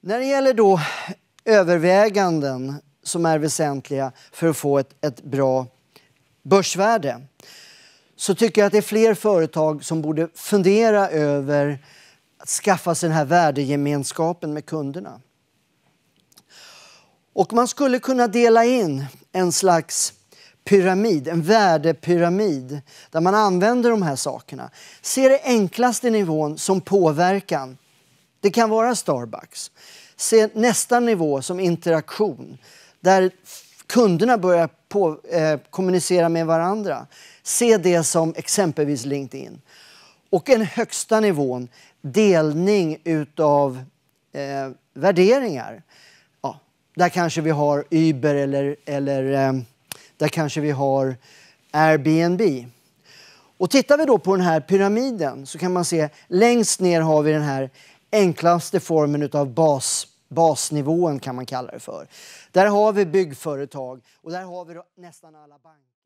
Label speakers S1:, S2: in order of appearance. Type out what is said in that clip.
S1: När det gäller då överväganden som är väsentliga för att få ett, ett bra börsvärde så tycker jag att det är fler företag som borde fundera över att skaffa sig den här värdegemenskapen med kunderna. Och man skulle kunna dela in en slags pyramid, en värdepyramid där man använder de här sakerna. Se det enklaste nivån som påverkan. Det kan vara Starbucks. Se nästa nivå som interaktion, där kunderna börjar på, eh, kommunicera med varandra. Se det som exempelvis LinkedIn. Och den högsta nivån, delning utav eh, värderingar. Ja, där kanske vi har Uber eller, eller eh, där kanske vi har Airbnb. Och tittar vi då på den här pyramiden så kan man se längst ner har vi den här enklaste formen av bas, basnivån kan man kalla det för. Där har vi byggföretag
S2: och där har vi nästan alla banker.